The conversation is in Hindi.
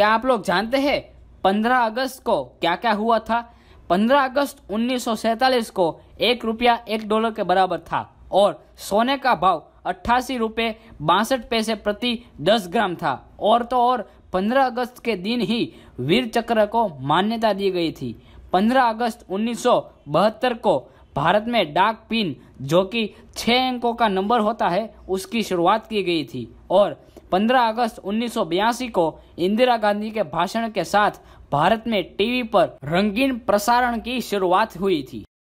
क्या आप लोग जानते हैं 15 अगस्त को क्या क्या हुआ था 15 अगस्त उन्नीस को एक रुपया एक डॉलर के बराबर था और सोने का भाव अट्ठासी रुपये बासठ पैसे प्रति 10 ग्राम था और तो और 15 अगस्त के दिन ही वीर चक्र को मान्यता दी गई थी 15 अगस्त उन्नीस को भारत में डाक पिन जो कि छः अंकों का नंबर होता है उसकी शुरुआत की गई थी और 15 अगस्त उन्नीस को इंदिरा गांधी के भाषण के साथ भारत में टीवी पर रंगीन प्रसारण की शुरुआत हुई थी